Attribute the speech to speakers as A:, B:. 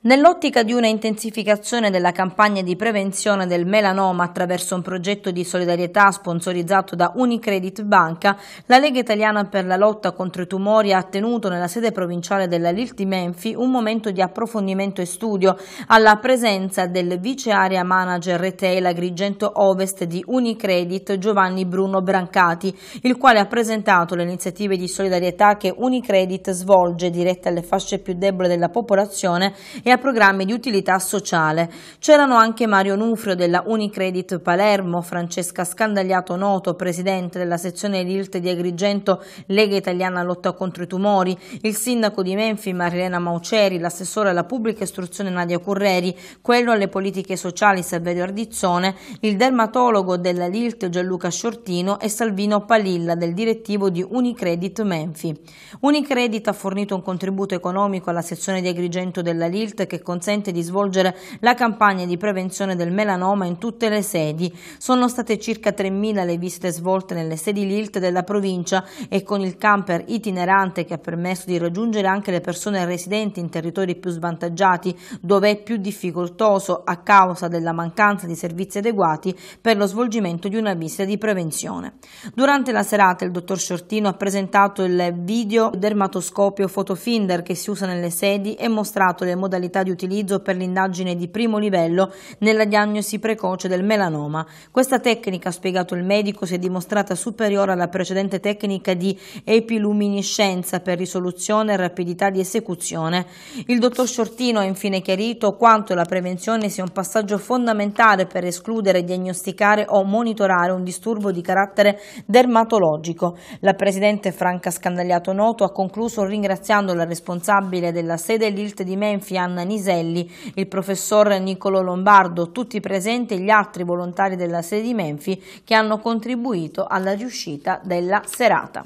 A: Nell'ottica di una intensificazione della campagna di prevenzione del melanoma attraverso un progetto di solidarietà sponsorizzato da Unicredit Banca, la Lega Italiana per la lotta contro i tumori ha tenuto nella sede provinciale della LIL di Menfi un momento di approfondimento e studio alla presenza del vice area manager retail Agrigento Ovest di Unicredit Giovanni Bruno Brancati, il quale ha presentato le iniziative di solidarietà che Unicredit svolge dirette alle fasce più deboli della popolazione e a programmi di utilità sociale. C'erano anche Mario Nufrio della Unicredit Palermo, Francesca Scandagliato Noto, presidente della sezione LILT di Agrigento, Lega Italiana Lotta contro i Tumori, il sindaco di Menfi Marilena Mauceri, l'assessore alla pubblica istruzione Nadia Curreri, quello alle politiche sociali Saverio Ardizzone, il dermatologo della LILT Gianluca Sciortino e Salvino Palilla del direttivo di Unicredit Menfi. Unicredit ha fornito un contributo economico alla sezione di Agrigento della LILT SIRT che consente di svolgere la campagna di prevenzione del melanoma in tutte le sedi. Sono state circa 3.000 le visite svolte nelle sedi LILT della provincia e con il camper itinerante che ha permesso di raggiungere anche le persone residenti in territori più svantaggiati dove è più difficoltoso a causa della mancanza di servizi adeguati per lo svolgimento di una visita di prevenzione. Durante la serata il dottor Sciortino ha presentato il video dermatoscopio fotofinder che si usa nelle sedi e mostrato le modalità modalità di utilizzo per l'indagine di primo livello nella diagnosi precoce del melanoma. Questa tecnica, ha spiegato il medico, si è dimostrata superiore alla precedente tecnica di epiluminescenza per risoluzione e rapidità di esecuzione. Il dottor Sciortino ha infine chiarito quanto la prevenzione sia un passaggio fondamentale per escludere, diagnosticare o monitorare un disturbo di carattere dermatologico. La presidente Franca Scandagliato Noto ha concluso ringraziando la responsabile della sede LILT di Menfian Naniselli, il professor Niccolo Lombardo, tutti presenti e gli altri volontari della sede di Menfi che hanno contribuito alla riuscita della serata.